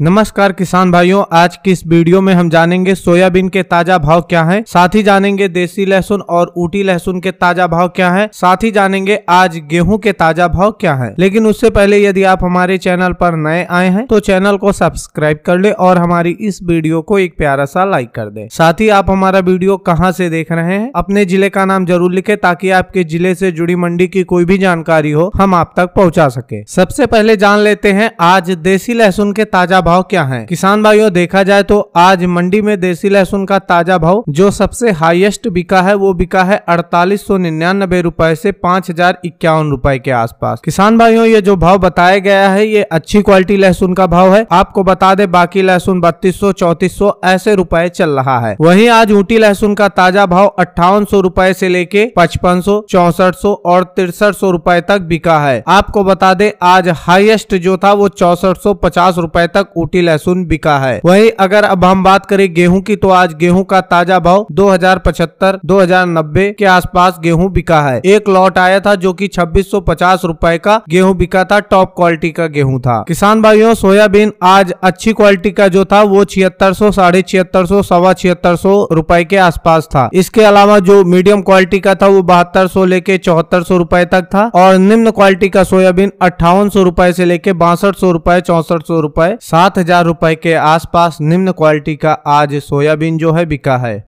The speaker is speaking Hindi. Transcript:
नमस्कार किसान भाइयों आज की इस वीडियो में हम जानेंगे सोयाबीन के ताजा भाव क्या हैं, साथ ही जानेंगे देसी लहसुन और ऊटी लहसुन के ताजा भाव क्या हैं, साथ ही जानेंगे आज गेहूं के ताजा भाव क्या हैं। लेकिन उससे पहले यदि आप हमारे चैनल पर नए आए हैं तो चैनल को सब्सक्राइब कर ले और हमारी इस वीडियो को एक प्यारा सा लाइक कर दे साथ ही आप हमारा वीडियो कहाँ से देख रहे हैं अपने जिले का नाम जरूर लिखे ताकि आपके जिले से जुड़ी मंडी की कोई भी जानकारी हो हम आप तक पहुँचा सके सबसे पहले जान लेते हैं आज देसी लहसुन के ताजा भाव क्या है किसान भाइयों देखा जाए तो आज मंडी में देसी लहसुन का ताजा भाव जो सबसे हाईएस्ट बिका है वो बिका है अड़तालीस सौ निन्यानबे रूपए ऐसी पाँच हजार इक्यावन रूपए के आसपास किसान भाइयों ये जो भाव बताया गया है ये अच्छी क्वालिटी लहसुन का भाव है आपको बता दे बाकी लहसुन बत्तीस सौ चौतीस सौ ऐसे रूपए चल रहा है वही आज ऊटी लहसुन का ताजा भाव अट्ठावन सौ रूपए ऐसी लेके पचपन सौ चौसठ सौ और तिरसठ सौ रूपए तक बिका है आपको बता दे आज हाईएस्ट जो था वो चौसठ सौ पचास रूपए तक कोटी लहसुन बिका है वहीं अगर अब हम बात करें गेहूं की तो आज गेहूं का ताजा भाव दो हजार पचहत्तर दो हजार नब्बे के आसपास गेहूं बिका है एक लॉट आया था जो कि छब्बीस सौ पचास रूपए का गेहूं बिका था टॉप क्वालिटी का गेहूं था किसान भाइयों सोयाबीन आज अच्छी क्वालिटी का जो था वो छिहत्तर सौ साढ़े छिहत्तर सौ सवा छिहत्तर सौ रूपए के आसपास था इसके अलावा जो मीडियम क्वालिटी का था वो बहत्तर सौ लेके चौहत्तर सौ रूपये तक था और निम्न क्वालिटी का सोयाबीन अट्ठावन सौ रूपये से लेके बासठ सौ रूपये चौसठ सौ रूपये सात सात हजार रुपये के आसपास निम्न क्वालिटी का आज सोयाबीन जो है बिका है